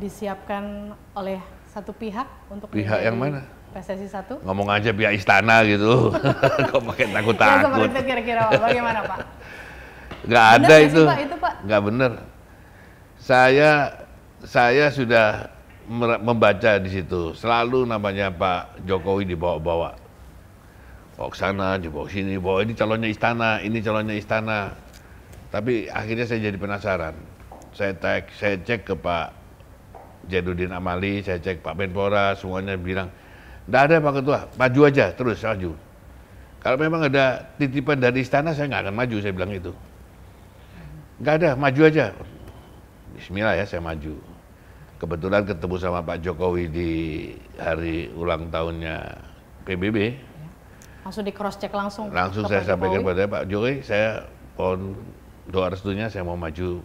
disiapkan oleh satu pihak untuk pihak yang mana? PSSI satu? Ngomong aja pihak istana gitu, kok pakai takut-takut. Ya, kira-kira bagaimana Pak? Nggak bener ada itu. Sih, Pak, itu Pak? Nggak bener. Saya saya sudah membaca di situ selalu namanya Pak Jokowi dibawa-bawa bawa ke sana, dibawa ke sini, bawa ini calonnya istana, ini calonnya istana. Tapi akhirnya saya jadi penasaran. Saya, tag, saya cek ke Pak Jadudin Amali, saya cek Pak Menpora, semuanya bilang, tidak ada Pak Ketua, maju aja terus, maju. Kalau memang ada titipan dari istana, saya nggak akan maju, saya bilang itu. Nggak ada, maju aja. Bismillah ya, saya maju. Kebetulan ketemu sama Pak Jokowi di hari ulang tahunnya PBB. Ya. Langsung di cross check langsung. Langsung saya sampaikan kepada Pak Jokowi, saya pohon doa restunya saya mau maju